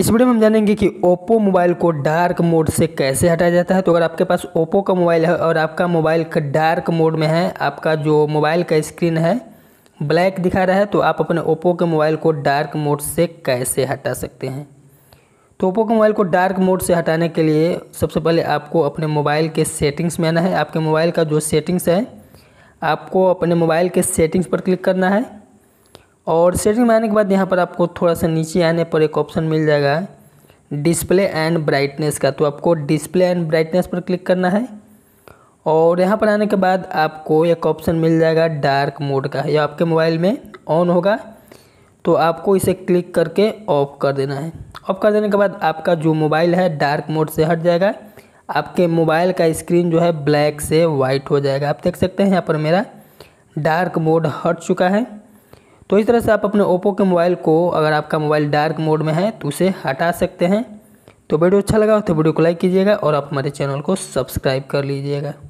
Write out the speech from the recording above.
इस वीडियो में हम जानेंगे कि ओप्पो मोबाइल को डार्क मोड से कैसे हटाया जाता है तो अगर आपके पास ओप्पो का मोबाइल है और आपका मोबाइल डार्क मोड में है आपका जो मोबाइल का स्क्रीन है ब्लैक दिखा रहा है तो आप अपने ओप्पो के मोबाइल को डार्क मोड से कैसे हटा सकते हैं तो ओप्पो के मोबाइल को डार्क मोड से हटाने के लिए सबसे पहले आपको अपने मोबाइल के सेटिंग्स में आना है आपके मोबाइल का जो सेटिंग्स है आपको अपने मोबाइल के सेटिंग्स पर क्लिक करना है और सेटिंग में आने के बाद यहाँ पर आपको थोड़ा सा नीचे आने पर एक ऑप्शन मिल जाएगा डिस्प्ले एंड ब्राइटनेस का तो आपको डिस्प्ले एंड ब्राइटनेस पर क्लिक करना है और यहाँ पर आने के बाद आपको एक ऑप्शन मिल जाएगा डार्क मोड का यह आपके मोबाइल में ऑन होगा तो आपको इसे क्लिक करके ऑफ कर देना है ऑफ कर देने के बाद आपका जो मोबाइल है डार्क मोड से हट जाएगा आपके मोबाइल का स्क्रीन जो है ब्लैक से वाइट हो जाएगा आप देख सकते हैं यहाँ पर मेरा डार्क मोड हट चुका है तो इस तरह से आप अपने ओप्पो के मोबाइल को अगर आपका मोबाइल डार्क मोड में है तो उसे हटा सकते हैं तो वीडियो अच्छा लगा हो तो वीडियो को लाइक कीजिएगा और आप हमारे चैनल को सब्सक्राइब कर लीजिएगा